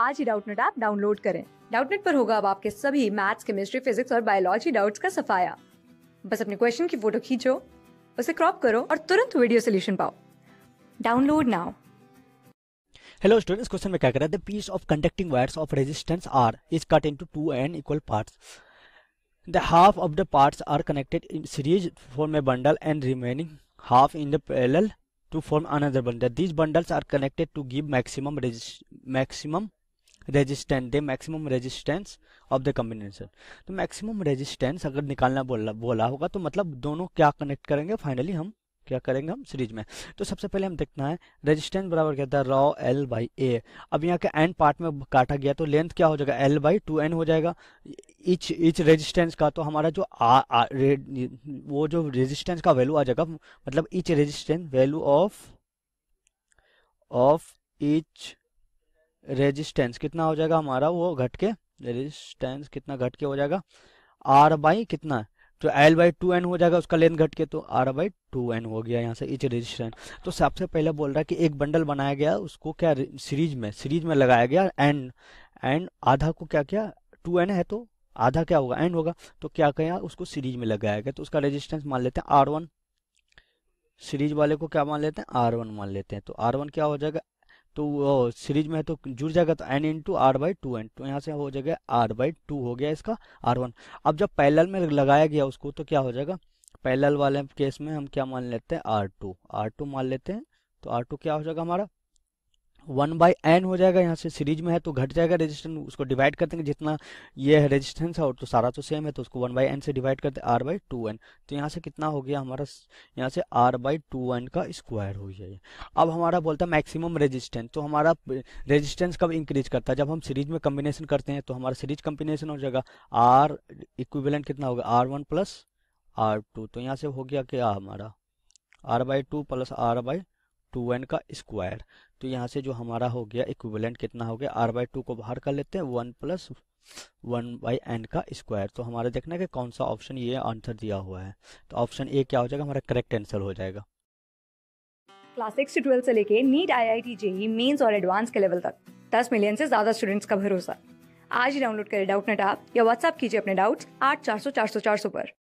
आज ही Doubtnut app download करें डाउटनेट पर होगा अब आपके सभी मैथ्स केमिस्ट्री फिजिक्स और बायोलॉजी डाउट्स का सफाया बस अपने क्वेश्चन की फोटो खींचो उसे क्रॉप करो और तुरंत वीडियो सोल्यूशन पाओ download now hello students question में क्या कह रहा है the piece of conducting wires of resistance R is cut into two n equal parts the half of the parts are connected in series form a bundle and remaining half in the parallel to form another bundle these bundles are connected to give maximum maximum resistance the maximum resistance of the combination तो maximum resistance अगर निकालना बोला बोला होगा तो मतलब दोनों क्या कनेक्ट करेंगे फाइनली हम क्या करेंगे हम सीरीज में तो सबसे पहले हम देखना है रेजिस्टेंस बराबर क्या था रॉ एल बाई ए अब यहाँ के एंड पार्ट में काटा गया तो लेंथ क्या हो जाएगा एल बाई टू एन हो जाएगा इच इच रेजिस्टेंस का तो हमारा जो आ, आ, रे, वो जो रेजिस्टेंस का वैल्यू आ जाएगा मतलब each resistance value of of each resistance कितना हो जाएगा हमारा वो घट के रेजिस्टेंस कितना घट के हो जाएगा आर बाई कितना तो एल बाई टू एन हो जाएगा उसका लेंथ घट के तो आर बाई टू एन हो गया यहाँ से इच रेजिस्टेंस तो सबसे पहले बोल रहा है कि एक बंडल बनाया गया उसको क्या सीरीज में सीरीज में लगाया गया एंड एंड आधा को क्या क्या टू एन है तो आधा क्या होगा एंड होगा तो क्या कह उसको सीरीज में लगाया गया तो उसका रेजिस्टेंस मान लेते हैं आर वन सीरीज वाले को क्या मान लेते हैं आर वन मान लेते हैं तो आर वन क्या हो जाएगा तो वो सीरीज में है तो जुड़ जाएगा तो n into R by two n तो यहाँ से हो जाएगा आर बाई टू हो गया इसका आर वन अब जब पैरेलल में लगाया गया उसको तो क्या हो जाएगा पैरेलल वाले केस में हम क्या मान लेते हैं आर टू आर टू मान लेते हैं तो आर टू क्या हो जाएगा हमारा वन बाई एन हो जाएगा यहाँ से सीरीज में है तो घट जाएगा रेजिस्टेंस उसको डिवाइड कर देंगे जितना ये है रेजिस्टेंस है और तो सारा तो सेम है तो उसको वन बाई एन से डिवाइड करते आर बाई टू एन तो यहाँ से कितना हो गया हमारा यहाँ से आर बाई टू एन का स्क्वायर हो गया अब हमारा बोलता है मैक्सिमम रेजिस्टेंस तो हमारा रेजिस्टेंस कब इंक्रीज करता है जब हम सीरीज में कम्बिनेशन करते हैं तो हमारा सीरीज कम्बिनेशन हो जाएगा आर इक्विवेलेंट कितना होगा R one plus R two तो यहाँ से हो गया क्या हमारा R by two plus R by two n का स्क्वायर तो यहाँ से जो हमारा हो गया इक्विवेलेंट कितना हो गया आर बाय टू को बाहर कर लेते हैं one plus one by n का स्क्वायर तो हमारा देखना है कि कौन सा ऑप्शन ये आंसर दिया हुआ है तो ऑप्शन ए क्या हो जाएगा हमारा करेक्ट आंसर हो जाएगा क्लास सिक्स से ट्वेल्थ से लेके NEET I I T JEE mains और एडवांस के लेवल तक दस मिलियन से ज्यादा स्टूडेंट्स का भरोसा आज ही डाउनलोड करें डाउट नेट आप या व्हाट्सएप कीजिए अपने डाउट्स आठ चार सौ चार सौ चार सौ पर